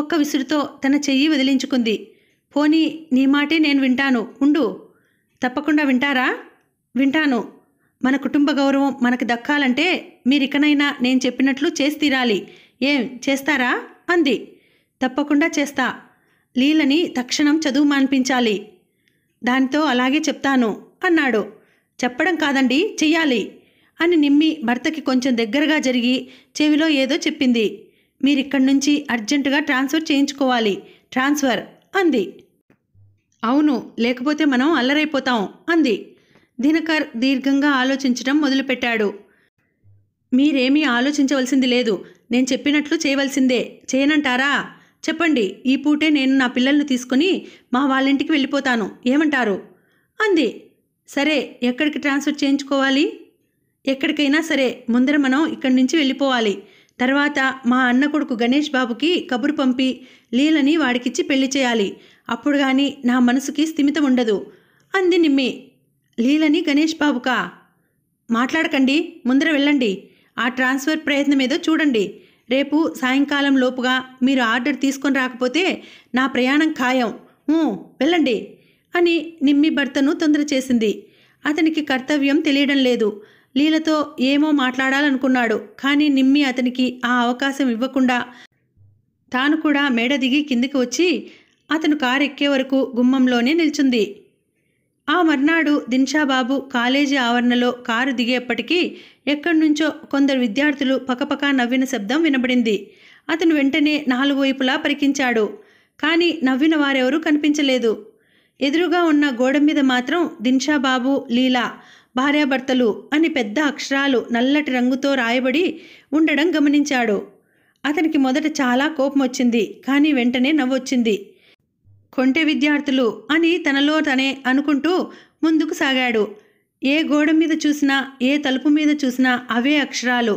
ఒక్క విసురుతో తన చెయ్యి వదిలించుకుంది పోనీ నీ మాటే నేను వింటాను ఉండు తప్పకుండా వింటారా వింటాను మన కుటుంబ గౌరవం మనకు దక్కాలంటే మీరికనైనా నేను చెప్పినట్లు చేసి తీరాలి ఏం చేస్తారా అంది తప్పకుండా చేస్తా లీలని తక్షణం చదువు మాన్పించాలి దానితో అలాగే చెప్తాను అన్నాడు చెప్పడం కాదండి చెయ్యాలి అని నిమ్మి భర్తకి కొంచెం దగ్గరగా జరిగి చెవిలో ఏదో చెప్పింది మీరిక్కడి నుంచి అర్జెంటుగా ట్రాన్స్ఫర్ చేయించుకోవాలి ట్రాన్స్ఫర్ అంది అవును లేకపోతే మనం అల్లరైపోతాం అంది దినకర్ దీర్ఘంగా ఆలోచించడం మొదలుపెట్టాడు మీరేమీ ఆలోచించవలసింది లేదు నేను చెప్పినట్లు చేయవలసిందే చేయనంటారా చెప్పండి ఈ పూటే నేను నా పిల్లల్ని తీసుకుని మా వాళ్ళింటికి వెళ్ళిపోతాను ఏమంటారు అంది సరే ఎక్కడికి ట్రాన్స్ఫర్ చేయించుకోవాలి ఎక్కడికైనా సరే ముందర మనం ఇక్కడి నుంచి వెళ్ళిపోవాలి తర్వాత మా అన్న కొడుకు గణేష్ బాబుకి కబురు పంపి లీలని వాడికిచ్చి పెళ్లి చేయాలి అప్పుడు కానీ నా మనసుకి స్థిమితం ఉండదు అంది నిమ్మి లీలని గణేష్ బాబుకా మాట్లాడకండి ముందర వెళ్ళండి ఆ ట్రాన్స్ఫర్ ప్రయత్నం ఏదో చూడండి రేపు సాయంకాలం లోపుగా మీరు ఆర్డర్ తీసుకొని రాకపోతే నా ప్రయాణం ఖాయం వెళ్ళండి అని నిమ్మి భర్తను తొందర చేసింది అతనికి కర్తవ్యం తెలియడం లేదు లీలతో ఏమో మాట్లాడాలనుకున్నాడు కానీ నిమ్మి అతనికి ఆ అవకాశం ఇవ్వకుండా తాను కూడా మేడ దిగి కిందికి వచ్చి అతను కారు ఎక్కే వరకు గుమ్మంలోనే నిల్చుంది ఆ మర్నాడు దిన్షాబాబు కాలేజీ ఆవరణలో కారు దిగేప్పటికీ ఎక్కడి నుంచో కొందరు విద్యార్థులు పకపకా నవ్విన శబ్దం వినబడింది అతను వెంటనే నాలుగు వైపులా పరికించాడు కానీ నవ్విన వారెవరూ కనిపించలేదు ఎదురుగా ఉన్న గోడ మీద మాత్రం దిన్షాబాబు లీలా భార్యాభర్తలు అని పెద్ద అక్షరాలు నల్లటి రంగుతో రాయబడి ఉండడం గమనించాడు అతనికి మొదట చాలా కోపం వచ్చింది కానీ వెంటనే నవ్వొచ్చింది కొంటె విద్యార్థులు అని తనలో తనే అనుకుంటూ ముందుకు సాగాడు ఏ గోడ మీద చూసినా ఏ తలుపు మీద చూసినా అవే అక్షరాలు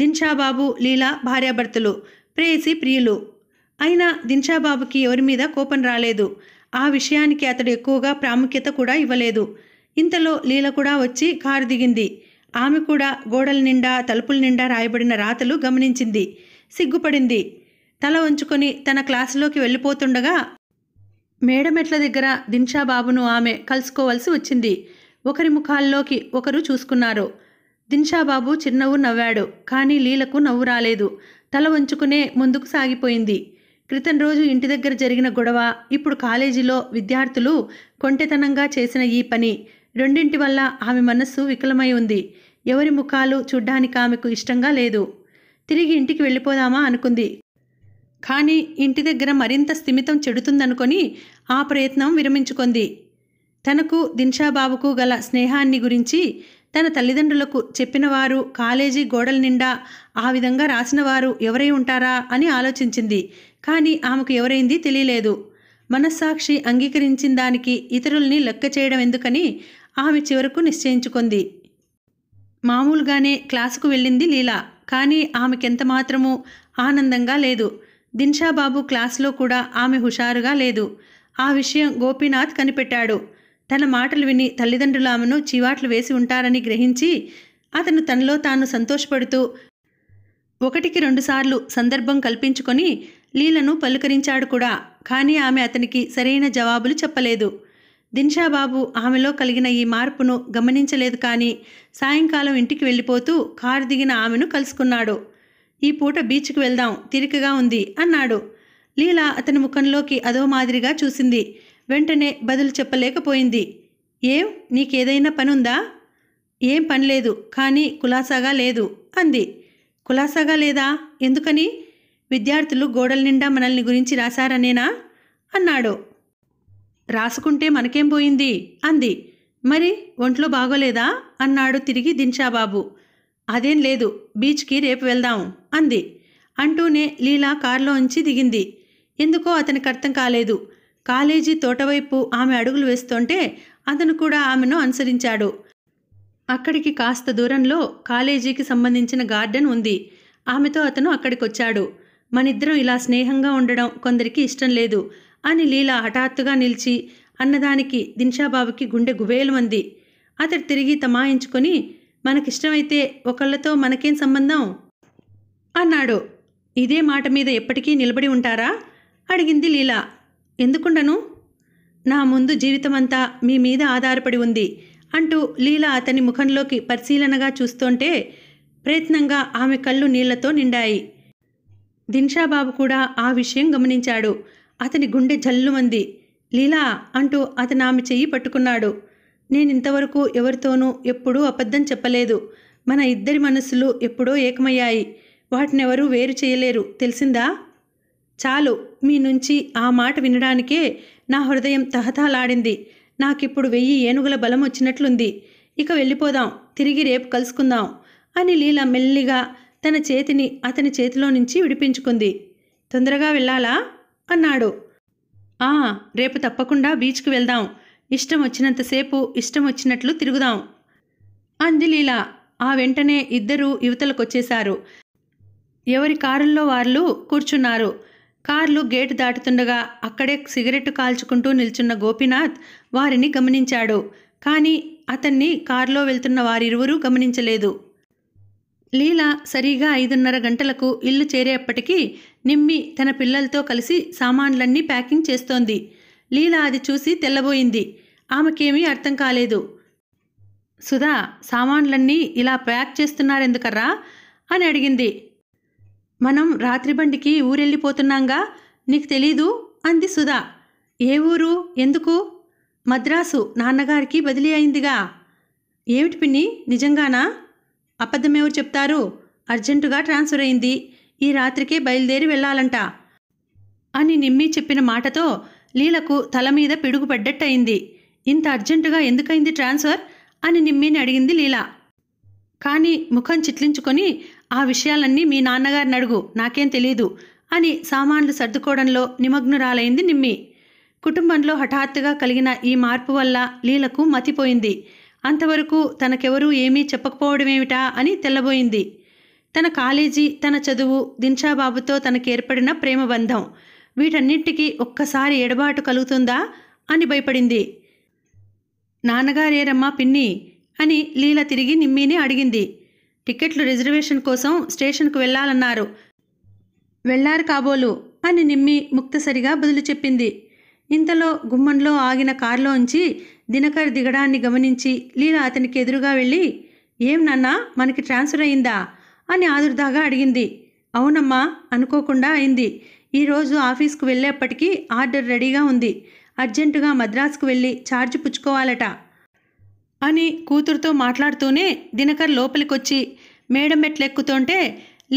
దిన్షాబాబు లీలా భార్యాభర్తలు ప్రేయసి ప్రియులు అయినా దిన్షాబాబుకి ఎవరి మీద కోపం రాలేదు ఆ విషయానికి అతడు ఎక్కువగా ప్రాముఖ్యత కూడా ఇవ్వలేదు ఇంతలో లీల కూడా వచ్చి కారు దిగింది ఆమె కూడా గోడల నిండా తలుపుల నిండా రాయబడిన రాతలు గమనించింది సిగ్గుపడింది తల వంచుకొని తన క్లాసులోకి వెళ్ళిపోతుండగా మేడమెట్ల దగ్గర దిన్షాబాబును ఆమె కలుసుకోవలసి వచ్చింది ఒకరి ముఖాల్లోకి ఒకరు చూసుకున్నారు దిన్షాబాబు చిరునవ్వు నవ్వాడు కానీ లీలకు నవ్వు రాలేదు తల వంచుకునే ముందుకు సాగిపోయింది క్రితం రోజు ఇంటి దగ్గర జరిగిన గొడవ ఇప్పుడు కాలేజీలో విద్యార్థులు కొంటెతనంగా చేసిన ఈ పని రెండింటి వల్ల ఆమె మనస్సు వికలమై ఉంది ఎవరి ముఖాలు చూడ్డానికి ఆమెకు ఇష్టంగా లేదు తిరిగి ఇంటికి వెళ్ళిపోదామా అనుకుంది కానీ ఇంటి దగ్గర మరింత స్థిమితం చెడుతుందనుకొని ఆ ప్రయత్నం విరమించుకుంది తనకు దిన్షాబాబుకు గల స్నేహాన్ని గురించి తన తల్లిదండ్రులకు చెప్పినవారు కాలేజీ గోడల నిండా ఆ విధంగా రాసినవారు ఎవరై ఉంటారా అని ఆలోచించింది కానీ ఆమెకు ఎవరైంది తెలియలేదు మనస్సాక్షి అంగీకరించిన దానికి ఇతరుల్ని లెక్క చేయడం ఎందుకని ఆమె చివరకు నిశ్చయించుకుంది మామూలుగానే క్లాసుకు వెళ్ళింది లీలా కానీ ఆమెకెంత మాత్రమూ ఆనందంగా లేదు దిన్షాబాబు క్లాస్లో కూడా ఆమె హుషారుగా లేదు ఆ విషయం గోపీనాథ్ కనిపెట్టాడు తన మాటలు విని తల్లిదండ్రులు ఆమెను చీవాట్లు వేసి ఉంటారని గ్రహించి అతను తనలో తాను సంతోషపడుతూ ఒకటికి రెండుసార్లు సందర్భం కల్పించుకొని లీలను పలుకరించాడు కూడా కానీ ఆమె అతనికి సరైన జవాబులు చెప్పలేదు దిన్షాబాబు ఆమెలో కలిగిన ఈ మార్పును గమనించలేదు కానీ సాయంకాలం ఇంటికి వెళ్ళిపోతూ కారు దిగిన ఆమెను కలుసుకున్నాడు ఈ పూట బీచ్కి వెళ్దాం తిరికగా ఉంది అన్నాడు లీలా అతని ముఖంలోకి అదో మాదిరిగా చూసింది వెంటనే బదులు చెప్పలేకపోయింది ఏం నీకేదైనా పనుందా ఏం పనిలేదు కానీ కులాసాగా లేదు అంది కులాసాగా లేదా ఎందుకని విద్యార్థులు గోడల నిండా మనల్ని గురించి రాశారనేనా అన్నాడు రాసుకుంటే మనకేం పోయింది అంది మరి ఒంట్లో బాగోలేదా అన్నాడు తిరిగి దిన్షాబాబు అదేం లేదు బీచ్కి రేపు వెళ్దాం అంది అంటూనే లీలా కారులోంచి దిగింది ఎందుకో అతనికి అర్థం కాలేదు కాలేజీ తోటవైపు ఆమె అడుగులు వేస్తుంటే అతను కూడా ఆమెను అనుసరించాడు అక్కడికి కాస్త దూరంలో కాలేజీకి సంబంధించిన గార్డెన్ ఉంది ఆమెతో అతను అక్కడికొచ్చాడు మనిద్దరం ఇలా స్నేహంగా ఉండడం కొందరికి ఇష్టం లేదు అని లీలా హఠాత్తుగా నిలిచి అన్నదానికి దిన్షాబాబుకి గుండె అంది అతడు తిరిగి తమాయించుకొని మనకిష్టమైతే ఒకళ్ళతో మనకేం సంబంధం అన్నాడు ఇదే మాట మీద ఎప్పటికీ నిలబడి ఉంటారా అడిగింది లీలా ఎందుకుండను నా ముందు జీవితమంతా మీ మీద ఆధారపడి ఉంది అంటూ లీలా అతని ముఖంలోకి పరిశీలనగా చూస్తుంటే ప్రయత్నంగా ఆమె కళ్ళు నీళ్లతో నిండాయి దిన్షాబాబు కూడా ఆ విషయం గమనించాడు అతని గుండె జల్లుమంది లీలా అంటూ అతను ఆమె చెయ్యి పట్టుకున్నాడు నేను ఇంతవరకు ఎవరితోనూ ఎప్పుడూ అబద్ధం చెప్పలేదు మన ఇద్దరి మనసులు ఎప్పుడో ఏకమయ్యాయి వాటినెవరూ వేరు చేయలేరు తెలిసిందా చాలు మీ నుంచి ఆ మాట వినడానికే నా హృదయం తహతహలాడింది నాకిప్పుడు వెయ్యి ఏనుగుల బలం వచ్చినట్లుంది ఇక వెళ్ళిపోదాం తిరిగి రేపు కలుసుకుందాం అని లీల మెల్లిగా తన చేతిని అతని చేతిలో నుంచి విడిపించుకుంది తొందరగా వెళ్ళాలా అన్నాడు ఆ రేపు తప్పకుండా బీచ్కి వెళ్దాం ఇష్టం వచ్చినంతసేపు ఇష్టం వచ్చినట్లు తిరుగుదాం అంది లీలా ఆ వెంటనే ఇద్దరూ యువతలకొచ్చేశారు ఎవరి కారుల్లో వాళ్ళు కూర్చున్నారు కార్లు గేటు దాటుతుండగా అక్కడే సిగరెట్ కాల్చుకుంటూ నిల్చున్న గోపినాథ్ వారిని గమనించాడు కానీ అతన్ని కారులో వెళ్తున్న వారిరువురూ గమనించలేదు లీల సరిగా ఐదున్నర గంటలకు ఇల్లు చేరేప్పటికీ నిమ్మి తన పిల్లలతో కలిసి సామాన్లన్నీ ప్యాకింగ్ చేస్తోంది లీలా అది చూసి తెల్లబోయింది ఆమెకేమీ అర్థం కాలేదు సుధా సామాన్లన్నీ ఇలా ప్యాక్ చేస్తున్నారెందుకర్రా అని అడిగింది మనం రాత్రి బండికి ఊరెళ్ళిపోతున్నాంగా నీకు తెలీదు అంది సుధా ఏ ఊరు ఎందుకు మద్రాసు నాన్నగారికి బదిలీ అయిందిగా ఏమిటి పిన్ని నిజంగానా అబద్ధమెవరు చెప్తారు అర్జెంటుగా ట్రాన్స్ఫర్ అయింది ఈ రాత్రికే బయలుదేరి వెళ్ళాలంట అని నిమ్మి చెప్పిన మాటతో లీలకు తల మీద పిడుగుపడ్డట్టయింది ఇంత అర్జెంటుగా ఎందుకైంది ట్రాన్స్ఫర్ అని నిమ్మిని అడిగింది లీల కానీ ముఖం చిట్లించుకొని ఆ విషయాలన్నీ మీ నాన్నగారిని అడుగు నాకేం తెలీదు అని సామాన్లు సర్దుకోవడంలో నిమగ్నురాలైంది నిమ్మి కుటుంబంలో హఠాత్తుగా కలిగిన ఈ మార్పు వల్ల లీలకు మతిపోయింది అంతవరకు తనకెవరూ ఏమీ చెప్పకపోవడమేమిటా అని తెల్లబోయింది తన కాలేజీ తన చదువు దిన్షాబాబుతో తనకేర్పడిన ప్రేమబంధం వీటన్నిటికీ ఒక్కసారి ఎడబాటు కలుగుతుందా అని భయపడింది నాన్నగారేరమ్మా పిన్ని అని లీల తిరిగి నిమ్మీని అడిగింది టికెట్లు రిజర్వేషన్ కోసం స్టేషన్కు వెళ్ళాలన్నారు వెళ్ళారు కాబోలు అని నిమ్మి ముక్తసరిగా బదులు చెప్పింది ఇంతలో గుమ్మంలో ఆగిన కారులోంచి దినకర్ దిగడాన్ని గమనించి లీల అతనికి ఎదురుగా వెళ్ళి ఏం నాన్నా మనకి ట్రాన్స్ఫర్ అయిందా అని ఆదుర్దాగా అడిగింది అవునమ్మా అనుకోకుండా అయింది ఈరోజు ఆఫీస్కు వెళ్ళేప్పటికీ ఆర్డర్ రెడీగా ఉంది అర్జెంటుగా మద్రాసుకు వెళ్ళి ఛార్జ్ పుచ్చుకోవాలట అని కూతురుతో మాట్లాడుతూనే దినకర్ లోపలికొచ్చి మేడం మెట్లెక్కుతుంటే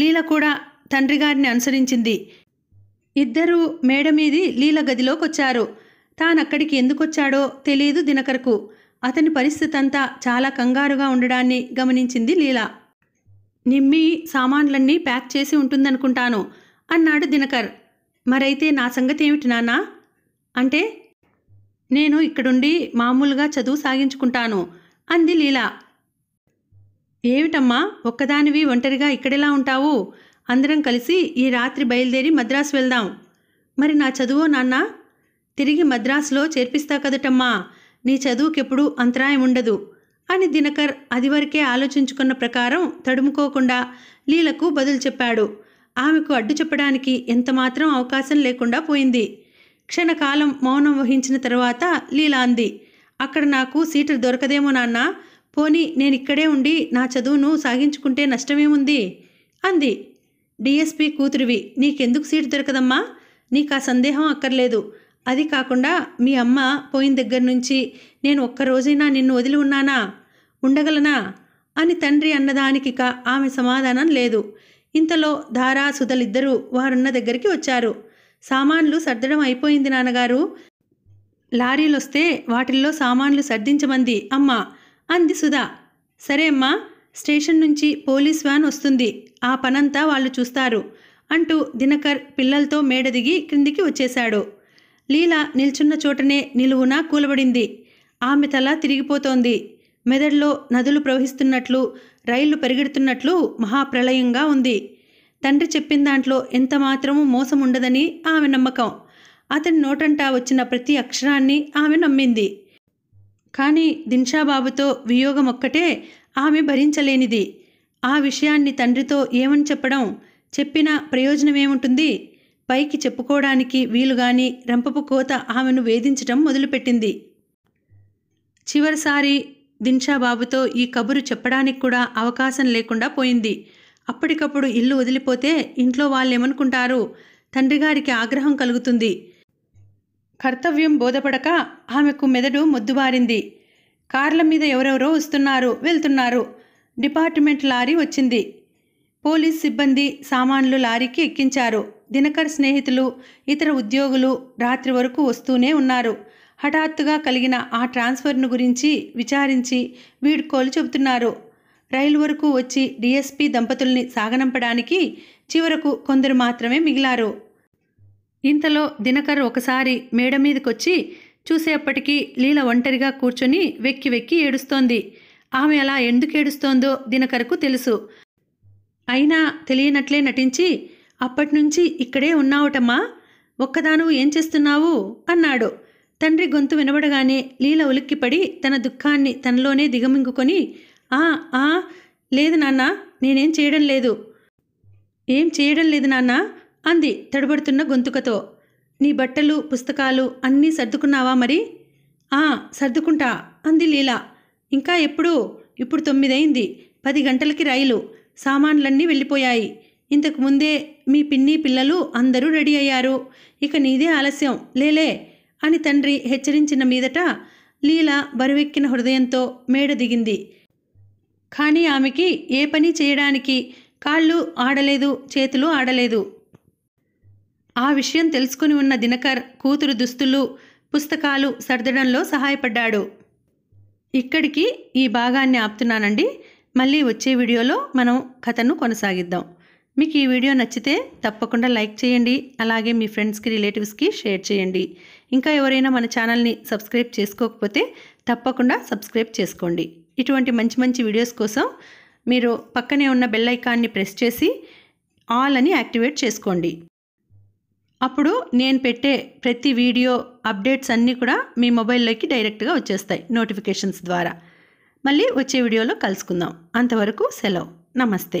లీల కూడా తండ్రి గారిని అనుసరించింది ఇద్దరూ మేడ మీది లీల గదిలోకొచ్చారు తానక్కడికి ఎందుకొచ్చాడో తెలియదు దినకర్కు అతని పరిస్థితి అంతా చాలా కంగారుగా ఉండడాన్ని గమనించింది లీల నిమ్మి సామాన్లన్నీ ప్యాక్ చేసి ఉంటుందనుకుంటాను అన్నాడు దినకర్ మరైతే నా సంగతి ఏమిటి నాన్న అంటే నేను ఇక్కడుండి మామూలుగా చదువు సాగించుకుంటాను అంది లీలా ఏమిటమ్మా ఒక్కదానివి ఒంటరిగా ఇక్కడెలా ఉంటావు అందరం కలిసి ఈ రాత్రి బయలుదేరి మద్రాసు వెళ్దాం మరి నా చదువు నాన్న తిరిగి మద్రాసులో చేర్పిస్తా కదటమ్మా నీ చదువుకెప్పుడు అంతరాయం ఉండదు అని దినకర్ అదివరకే ఆలోచించుకున్న ప్రకారం తడుముకోకుండా లీలకు బదులు చెప్పాడు ఆమెకు అడ్డు చెప్పడానికి ఎంతమాత్రం అవకాశం లేకుండా పోయింది క్షణకాలం మౌనం వహించిన తర్వాత లీలా అంది అక్కడ నాకు సీటు దొరకదేమో నాన్న పోనీ నేను ఇక్కడే ఉండి నా చదువును సాగించుకుంటే నష్టమేముంది అంది డిఎస్పి కూతురివి నీకెందుకు సీటు దొరకదమ్మా నీకు ఆ సందేహం అక్కర్లేదు అది కాకుండా మీ అమ్మ పోయిన దగ్గర నుంచి నేను ఒక్కరోజైనా నిన్ను వదిలి ఉన్నానా ఉండగలనా అని తండ్రి అన్నదానికిక ఆమె సమాధానం లేదు ఇంతలో ధారా సుధలిద్దరూ వారున్న దగ్గరికి వచ్చారు సామాన్లు సర్దడం అయిపోయింది నాన్నగారు లారీలొస్తే వాటిల్లో సామాన్లు సర్దించమంది అమ్మ అంది సుధా సరే అమ్మా స్టేషన్ నుంచి పోలీస్ వ్యాన్ వస్తుంది ఆ పనంతా వాళ్ళు చూస్తారు అంటూ దినకర్ పిల్లలతో మేడదిగి క్రిందికి వచ్చేశాడు లీల నిల్చున్న చోటనే నిలువునా కూలబడింది ఆమె తల తిరిగిపోతోంది మెదడులో నదులు ప్రవహిస్తున్నట్లు రైళ్లు పరిగెడుతున్నట్లు మహాప్రళయంగా ఉంది తండ్రి చెప్పిన దాంట్లో ఎంత మాత్రమూ మోసం ఉండదని ఆమె నమ్మకం అతని నోటంట వచ్చిన ప్రతి అక్షరాన్ని ఆమె నమ్మింది కానీ దిన్షాబాబుతో వియోగం ఒక్కటే ఆమె భరించలేనిది ఆ విషయాన్ని తండ్రితో ఏమని చెప్పడం చెప్పిన ప్రయోజనమేముంటుంది పైకి చెప్పుకోవడానికి వీలుగాని రంపపు కోత ఆమెను వేధించటం మొదలుపెట్టింది చివరిసారి దిన్షాబాబుతో ఈ కబురు చెప్పడానికి కూడా అవకాశం లేకుండా పోయింది అప్పటికప్పుడు ఇల్లు వదిలిపోతే ఇంట్లో వాళ్ళేమనుకుంటారు ఏమనుకుంటారు తండ్రిగారికి ఆగ్రహం కలుగుతుంది కర్తవ్యం బోధపడక ఆమెకు మెదడు మొద్దుబారింది కార్ల మీద ఎవరెవరో వస్తున్నారు వెళ్తున్నారు డిపార్ట్మెంట్ లారీ వచ్చింది పోలీస్ సిబ్బంది సామాన్లు లారీకి ఎక్కించారు దినకర్ స్నేహితులు ఇతర ఉద్యోగులు రాత్రి వరకు వస్తూనే ఉన్నారు హఠాత్తుగా కలిగిన ఆ ట్రాన్స్ఫర్ను గురించి విచారించి వీడ్కోలు చెబుతున్నారు రైలు వరకు వచ్చి డిఎస్పి దంపతుల్ని సాగనంపడానికి చివరకు కొందరు మాత్రమే మిగిలారు ఇంతలో దినకర్ ఒకసారి మేడ మీదకొచ్చి చూసేప్పటికీ లీల ఒంటరిగా కూర్చొని వెక్కి వెక్కి ఏడుస్తోంది ఆమె అలా ఎందుకు ఏడుస్తోందో దినకరకు తెలుసు అయినా తెలియనట్లే నటించి అప్పటినుంచి ఇక్కడే ఉన్నావుటమ్మా ఒక్కదాను ఏం చేస్తున్నావు అన్నాడు తండ్రి గొంతు వినబడగానే లీల ఉలిక్కిపడి తన దుఃఖాన్ని తనలోనే దిగమింగుకొని ఆ ఆ లేదు నాన్న నేనేం చేయడం లేదు ఏం చేయడం లేదు నాన్న అంది తడబడుతున్న గొంతుకతో నీ బట్టలు పుస్తకాలు అన్నీ సర్దుకున్నావా మరి ఆ సర్దుకుంటా అంది లీలా ఇంకా ఎప్పుడు ఇప్పుడు అయింది పది గంటలకి రైలు సామాన్లన్నీ వెళ్ళిపోయాయి ఇంతకు ముందే మీ పిన్ని పిల్లలు అందరూ రెడీ అయ్యారు ఇక నీదే ఆలస్యం లేలే అని తండ్రి హెచ్చరించిన మీదట లీల బరువెక్కిన హృదయంతో మేడ దిగింది కానీ ఆమెకి ఏ పని చేయడానికి కాళ్ళు ఆడలేదు చేతులు ఆడలేదు ఆ విషయం తెలుసుకుని ఉన్న దినకర్ కూతురు దుస్తులు పుస్తకాలు సర్దడంలో సహాయపడ్డాడు ఇక్కడికి ఈ భాగాన్ని ఆపుతున్నానండి మళ్ళీ వచ్చే వీడియోలో మనం కథను కొనసాగిద్దాం మీకు ఈ వీడియో నచ్చితే తప్పకుండా లైక్ చేయండి అలాగే మీ ఫ్రెండ్స్కి రిలేటివ్స్కి షేర్ చేయండి ఇంకా ఎవరైనా మన ఛానల్ని సబ్స్క్రైబ్ చేసుకోకపోతే తప్పకుండా సబ్స్క్రైబ్ చేసుకోండి ఇటువంటి మంచి మంచి వీడియోస్ కోసం మీరు పక్కనే ఉన్న బెల్ ఐకాన్ని ప్రెస్ చేసి ఆల్ అని యాక్టివేట్ చేసుకోండి అప్పుడు నేను పెట్టే ప్రతి వీడియో అప్డేట్స్ అన్నీ కూడా మీ మొబైల్లోకి డైరెక్ట్గా వచ్చేస్తాయి నోటిఫికేషన్స్ ద్వారా మళ్ళీ వచ్చే వీడియోలో కలుసుకుందాం అంతవరకు సెలవు నమస్తే